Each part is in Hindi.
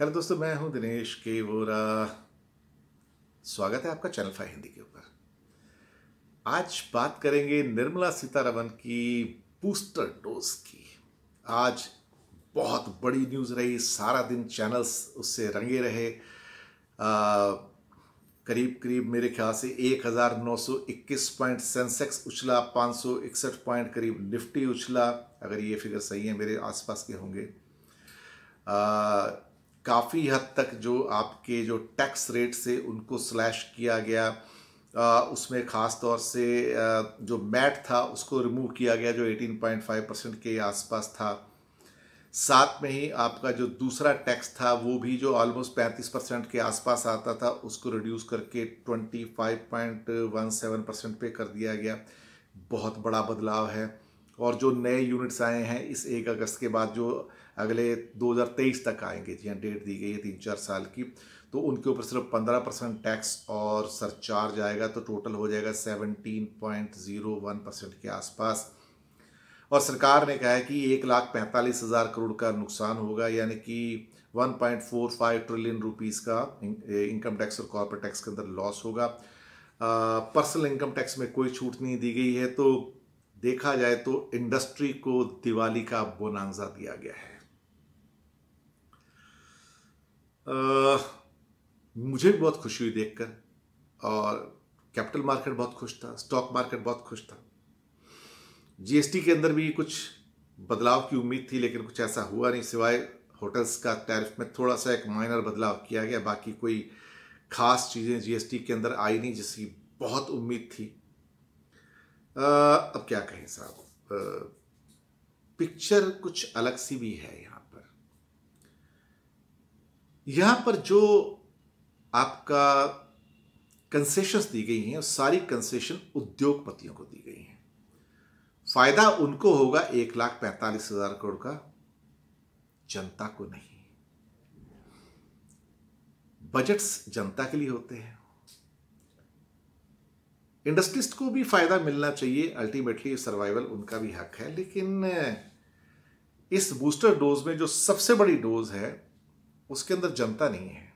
हेलो दोस्तों मैं हूं दिनेश के वोरा स्वागत है आपका चैनल फाइव हिंदी के ऊपर आज बात करेंगे निर्मला सीतारमन की बूस्टर डोज की आज बहुत बड़ी न्यूज़ रही सारा दिन चैनल्स उससे रंगे रहे आ, करीब करीब मेरे ख्याल से 1921 पॉइंट सेंसेक्स उछला 561 पॉइंट करीब निफ्टी उछला अगर ये फिगर सही है मेरे आसपास के होंगे आ, काफ़ी हद तक जो आपके जो टैक्स रेट से उनको स्लैश किया गया आ, उसमें ख़ास तौर से आ, जो मैट था उसको रिमूव किया गया जो 18.5 परसेंट के आसपास था साथ में ही आपका जो दूसरा टैक्स था वो भी जो ऑलमोस्ट 35 परसेंट के आसपास आता था उसको रिड्यूस करके 25.17 परसेंट पे कर दिया गया बहुत बड़ा बदलाव है और जो नए यूनिट्स आए हैं इस एक अगस्त के बाद जो अगले 2023 तक आएंगे जी हाँ, डेट दी गई है तीन चार साल की तो उनके ऊपर सिर्फ 15 परसेंट टैक्स और सरचार्ज आएगा तो टोटल हो जाएगा 17.01 परसेंट के आसपास और सरकार ने कहा है कि एक लाख पैंतालीस हज़ार करोड़ का नुकसान होगा यानी कि 1.45 ट्रिलियन रुपीस का इनकम टैक्स और कॉरपोरेट टैक्स के अंदर लॉस होगा पर्सनल इनकम टैक्स में कोई छूट नहीं दी गई है तो देखा जाए तो इंडस्ट्री को दिवाली का बोनांजा दिया गया है आ, मुझे भी बहुत खुशी हुई देखकर और कैपिटल मार्केट बहुत खुश था स्टॉक मार्केट बहुत खुश था जीएसटी के अंदर भी कुछ बदलाव की उम्मीद थी लेकिन कुछ ऐसा हुआ नहीं सिवाय होटल्स का टैरिफ में थोड़ा सा एक माइनर बदलाव किया गया बाकी कोई खास चीज़ें जीएसटी के अंदर आई नहीं जिसकी बहुत उम्मीद थी आ, अब क्या कहें साहब पिक्चर कुछ अलग सी भी है यहाँ यहाँ पर जो आपका कंसेशंस दी गई हैं सारी कंसेशन उद्योगपतियों को दी गई हैं फायदा उनको होगा एक लाख पैंतालीस हजार करोड़ का जनता को नहीं बजट्स जनता के लिए होते हैं इंडस्ट्रीस्ट को भी फायदा मिलना चाहिए अल्टीमेटली सर्वाइवल उनका भी हक है लेकिन इस बूस्टर डोज में जो सबसे बड़ी डोज है उसके अंदर जनता नहीं है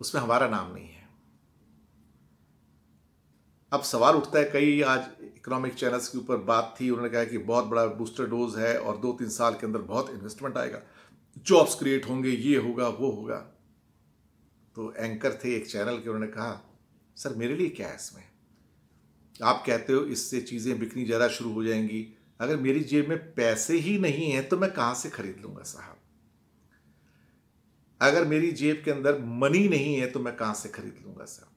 उसमें हमारा नाम नहीं है अब सवाल उठता है कई आज इकोनॉमिक चैनल्स के ऊपर बात थी उन्होंने कहा कि बहुत बड़ा बूस्टर डोज है और दो तीन साल के अंदर बहुत इन्वेस्टमेंट आएगा जॉब्स क्रिएट होंगे ये होगा वो होगा तो एंकर थे एक चैनल के उन्होंने कहा सर मेरे लिए क्या है इसमें आप कहते हो इससे चीज़ें बिकनी ज़्यादा शुरू हो जाएंगी अगर मेरी जेब में पैसे ही नहीं हैं तो मैं कहाँ से खरीद लूँगा साहब अगर मेरी जेब के अंदर मनी नहीं है तो मैं कहां से खरीद लूंगा सर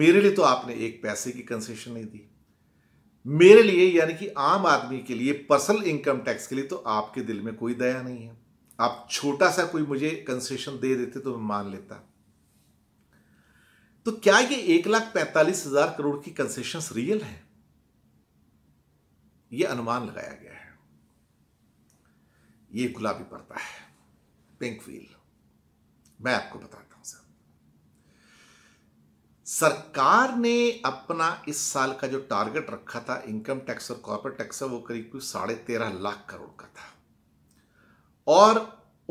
मेरे लिए तो आपने एक पैसे की कंसेशन नहीं दी मेरे लिए यानी कि आम आदमी के लिए पर्सनल इनकम टैक्स के लिए तो आपके दिल में कोई दया नहीं है आप छोटा सा कोई मुझे कंसेशन दे देते तो मैं मान लेता तो क्या ये एक लाख पैंतालीस हजार करोड़ की कंसेशन रियल है ये अनुमान लगाया गया है ये गुलाबी पड़ता है पिंक व्हील मैं आपको बताता हूं सर सरकार ने अपना इस साल का जो टारगेट रखा था इनकम टैक्स और कॉर्पोरेट टैक्स वो करीब करीब साढ़े तेरह लाख करोड़ का था और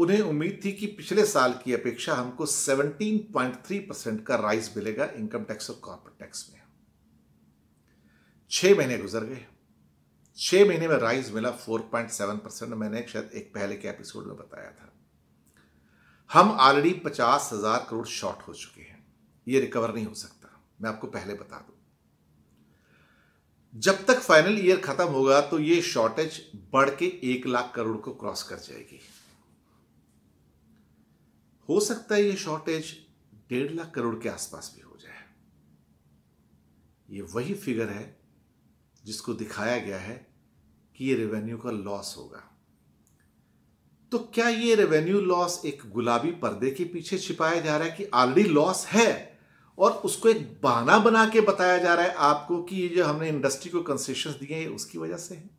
उन्हें उम्मीद थी कि पिछले साल की अपेक्षा हमको 17.3 परसेंट का राइस मिलेगा इनकम टैक्स और कॉर्पोरेट टैक्स में छह महीने गुजर गए छह महीने में राइस मिला 4.7 परसेंट मैंने शायद एक पहले के एपिसोड में बताया था हम ऑलरेडी पचास हजार करोड़ शॉर्ट हो चुके हैं ये रिकवर नहीं हो सकता मैं आपको पहले बता दूं जब तक फाइनल ईयर खत्म होगा तो ये शॉर्टेज बढ़ के एक लाख करोड़ को क्रॉस कर जाएगी हो सकता है ये शॉर्टेज डेढ़ लाख करोड़ के आसपास भी हो जाए ये वही फिगर है जिसको दिखाया गया है कि ये रेवेन्यू का लॉस होगा तो क्या ये रेवेन्यू लॉस एक गुलाबी पर्दे के पीछे छिपाया जा रहा है कि ऑलरेडी लॉस है और उसको एक बहाना बना के बताया जा रहा है आपको कि ये जो हमने इंडस्ट्री को कंसेशन दिए हैं उसकी वजह से है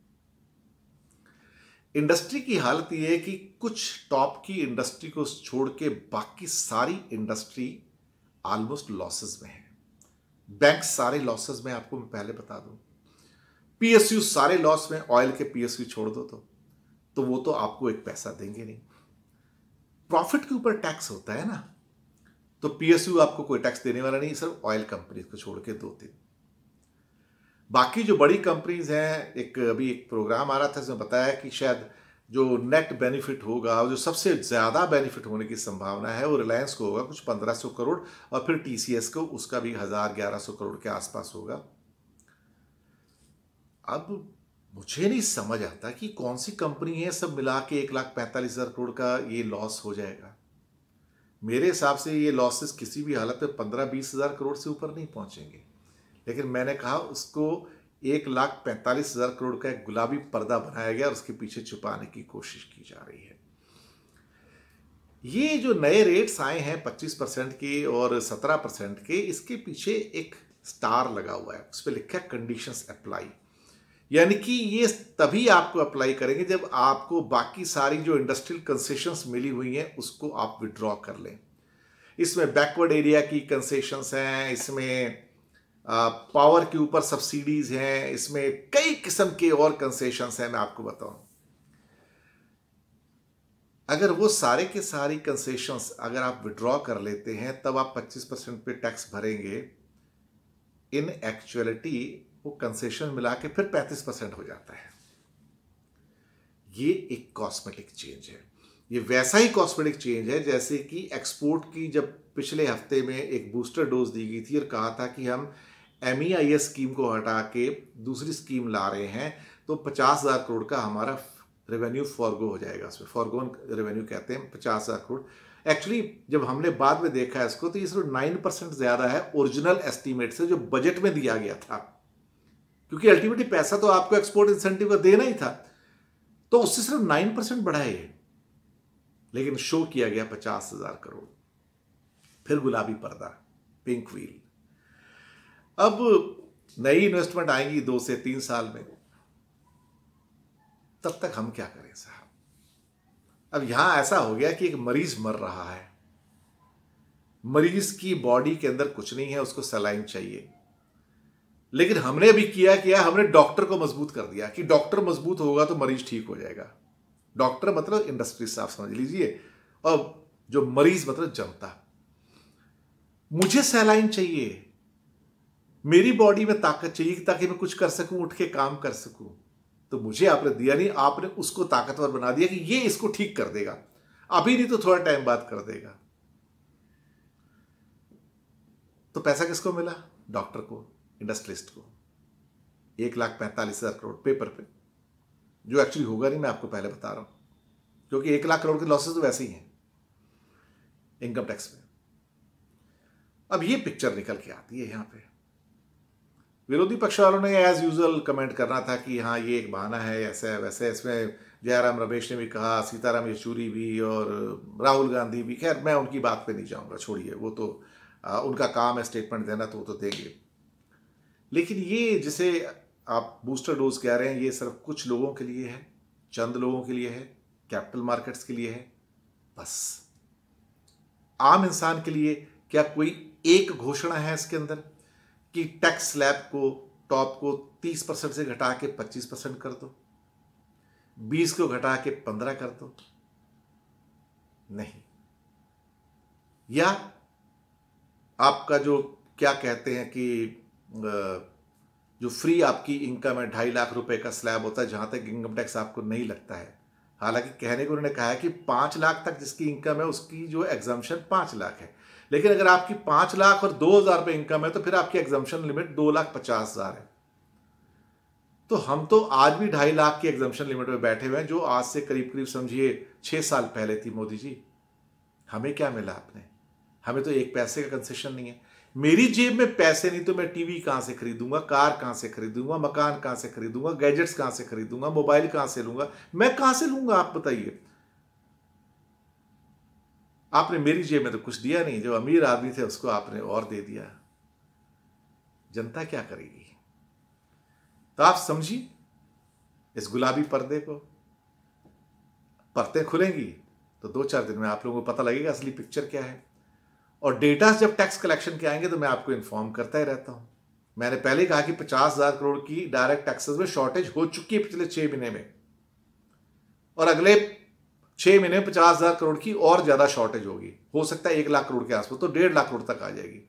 इंडस्ट्री की हालत यह है कि कुछ टॉप की इंडस्ट्री को छोड़ के बाकी सारी इंडस्ट्री ऑलमोस्ट लॉसेस में है बैंक सारे लॉसेस में आपको मैं पहले बता दूं पीएसयू सारे लॉस में ऑयल के पीएसयू छोड़ दो तो तो वो तो आपको एक पैसा देंगे नहीं प्रॉफिट के ऊपर टैक्स होता है ना तो पीएसयू आपको कोई टैक्स देने वाला नहीं सिर्फ ऑयल कंपनीज को छोड़ के दो तीन बाकी जो बड़ी कंपनीज हैं एक अभी एक प्रोग्राम आ रहा था जिसमें बताया कि शायद जो नेट बेनिफिट होगा जो सबसे ज़्यादा बेनिफिट होने की संभावना है वो रिलायंस को होगा कुछ पंद्रह सौ करोड़ और फिर टीसीएस को उसका भी हज़ार ग्यारह सौ करोड़ के आसपास होगा अब मुझे नहीं समझ आता कि कौन सी कंपनी है सब मिला के एक लाख पैंतालीस हज़ार करोड़ का ये लॉस हो जाएगा मेरे हिसाब से ये लॉसेस किसी भी हालत में पंद्रह बीस हज़ार करोड़ से ऊपर नहीं पहुंचेंगे लेकिन मैंने कहा उसको एक लाख पैंतालीस हज़ार करोड़ का एक गुलाबी पर्दा बनाया गया और उसके पीछे छुपाने की कोशिश की जा रही है ये जो नए रेट्स आए हैं 25 परसेंट के और 17 परसेंट के इसके पीछे एक स्टार लगा हुआ है उस पर लिखा है कंडीशंस अप्लाई यानी कि ये तभी आपको अप्लाई करेंगे जब आपको बाकी सारी जो इंडस्ट्रियल कंसेशंस मिली हुई हैं उसको आप विड्रॉ कर लें इसमें बैकवर्ड एरिया की कंसेशंस हैं इसमें पावर के ऊपर सब्सिडीज हैं इसमें कई किस्म के और कंसेशंस हैं मैं आपको बताऊं अगर वो सारे के सारे कंसेशंस अगर आप विड्रॉ कर लेते हैं तब आप 25 परसेंट पे टैक्स भरेंगे इन एक्चुअलिटी वो कंसेशन मिला के फिर पैंतीस परसेंट हो जाता है ये एक कॉस्मेटिक चेंज है ये वैसा ही कॉस्मेटिक चेंज है जैसे कि एक्सपोर्ट की जब पिछले हफ्ते में एक बूस्टर डोज दी गई थी और कहा था कि हम एम स्कीम e को हटा के दूसरी स्कीम ला रहे हैं तो पचास हज़ार करोड़ का हमारा रेवेन्यू फॉरगो हो जाएगा उसमें फॉरगोन रेवेन्यू कहते हैं पचास हज़ार करोड़ एक्चुअली जब हमने बाद में देखा है इसको तो ये सिर्फ नाइन परसेंट ज़्यादा है ओरिजिनल एस्टीमेट से जो बजट में दिया गया था क्योंकि अल्टीमेटली पैसा तो आपको एक्सपोर्ट इंसेंटिव का देना ही था तो उससे सिर्फ नाइन परसेंट बढ़ाए लेकिन शो किया गया पचास हजार करोड़ फिर गुलाबी पर्दा पिंक व्हील अब नई इन्वेस्टमेंट आएगी दो से तीन साल में तब तक हम क्या करें साहब अब यहां ऐसा हो गया कि एक मरीज मर रहा है मरीज की बॉडी के अंदर कुछ नहीं है उसको सलाइन चाहिए लेकिन हमने अभी किया क्या हमने डॉक्टर को मजबूत कर दिया कि डॉक्टर मजबूत होगा तो मरीज ठीक हो जाएगा डॉक्टर मतलब इंडस्ट्री से समझ लीजिए और जो मरीज मतलब जनता मुझे सैलाइन चाहिए मेरी बॉडी में ताकत चाहिए ताकि मैं कुछ कर सकूं उठ के काम कर सकूं तो मुझे आपने दिया नहीं आपने उसको ताकतवर बना दिया कि ये इसको ठीक कर देगा अभी नहीं तो थोड़ा टाइम बाद कर देगा तो पैसा किसको मिला डॉक्टर को इंडस्ट्रिस्ट को एक लाख पैंतालीस हज़ार करोड़ पेपर पे जो एक्चुअली होगा नहीं मैं आपको पहले बता रहा हूँ क्योंकि एक लाख करोड़ के लॉसेज तो वैसे ही हैं इनकम टैक्स में अब ये पिक्चर निकल के आती है यहाँ पे विरोधी पक्ष वालों ने एज यूजल कमेंट करना था कि हाँ ये एक बहाना है ऐसा है वैसे इसमें जयराम रमेश ने भी कहा सीताराम येचूरी भी और राहुल गांधी भी खैर मैं उनकी बात पे नहीं जाऊँगा छोड़िए वो तो आ, उनका काम है स्टेटमेंट देना तो वो तो देंगे लेकिन ये जिसे आप बूस्टर डोज कह रहे हैं ये सिर्फ कुछ लोगों के लिए है चंद लोगों के लिए है कैपिटल मार्केट्स के लिए है बस आम इंसान के लिए क्या कोई एक घोषणा है इसके अंदर कि टैक्स स्लैब को टॉप को 30 परसेंट से घटा के 25 परसेंट कर दो 20 को घटा के 15 कर दो नहीं या आपका जो क्या कहते हैं कि जो फ्री आपकी इनकम है ढाई लाख रुपए का स्लैब होता है जहाँ तक इनकम टैक्स आपको नहीं लगता है हालांकि कहने को उन्होंने कहा है कि पाँच लाख तक जिसकी इनकम है उसकी जो एग्जामेशन पाँच लाख है लेकिन अगर आपकी पाँच लाख और दो हज़ार रुपये इनकम है तो फिर आपकी एग्जामेशन लिमिट दो लाख पचास हज़ार है तो हम तो आज भी ढाई लाख की एग्जामेशन लिमिट में बैठे हुए हैं जो आज से करीब करीब समझिए छः साल पहले थी मोदी जी हमें क्या मिला आपने हमें हाँ तो एक पैसे का कंसेशन नहीं है मेरी जेब में पैसे नहीं तो मैं टीवी कहाँ से खरीदूंगा कार कहाँ से खरीदूंगा मकान कहाँ से खरीदूंगा गैजेट्स कहाँ से खरीदूंगा मोबाइल कहाँ से लूंगा मैं कहाँ से लूंगा आप बताइए आपने मेरी जेब में तो कुछ दिया नहीं जो अमीर आदमी थे उसको आपने और दे दिया जनता क्या करेगी तो आप समझिए इस गुलाबी पर्दे को परतें खुलेंगी तो दो चार दिन में आप लोगों को पता लगेगा असली पिक्चर क्या है और डेटा जब टैक्स कलेक्शन के आएंगे तो मैं आपको इन्फॉर्म करता ही रहता हूँ मैंने पहले कहा कि पचास हजार करोड़ की डायरेक्ट टैक्सेस में शॉर्टेज हो चुकी है पिछले छह महीने में और अगले छह महीने में पचास हजार करोड़ की और ज्यादा शॉर्टेज होगी हो सकता है एक लाख करोड़ के आसपास तो डेढ़ लाख करोड़ तक आ जाएगी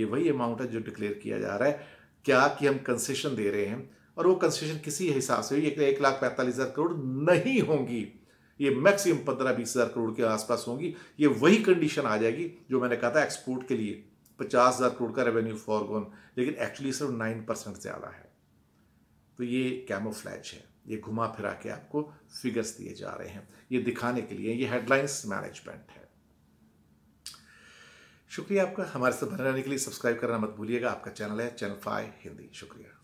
ये वही अमाउंट है जो डिक्लेयर किया जा रहा है क्या कि हम कंसेशन दे रहे हैं और वो कंसेशन किसी हिसाब से एक लाख पैंतालीस हजार करोड़ नहीं होंगी ये मैक्सिमम पंद्रह बीस हज़ार करोड़ के आसपास होंगी ये वही कंडीशन आ जाएगी जो मैंने कहा था एक्सपोर्ट के लिए पचास हज़ार करोड़ का रेवेन्यू फॉरगोन लेकिन एक्चुअली सिर्फ नाइन परसेंट ज़्यादा है तो ये कैमोफ्लैज है ये घुमा फिरा के आपको फिगर्स दिए जा रहे हैं ये दिखाने के लिए ये हेडलाइंस मैनेजमेंट है शुक्रिया आपका हमारे साथ बने रहने के लिए सब्सक्राइब करना मत भूलिएगा आपका चैनल है चैनल फाइव हिंदी शुक्रिया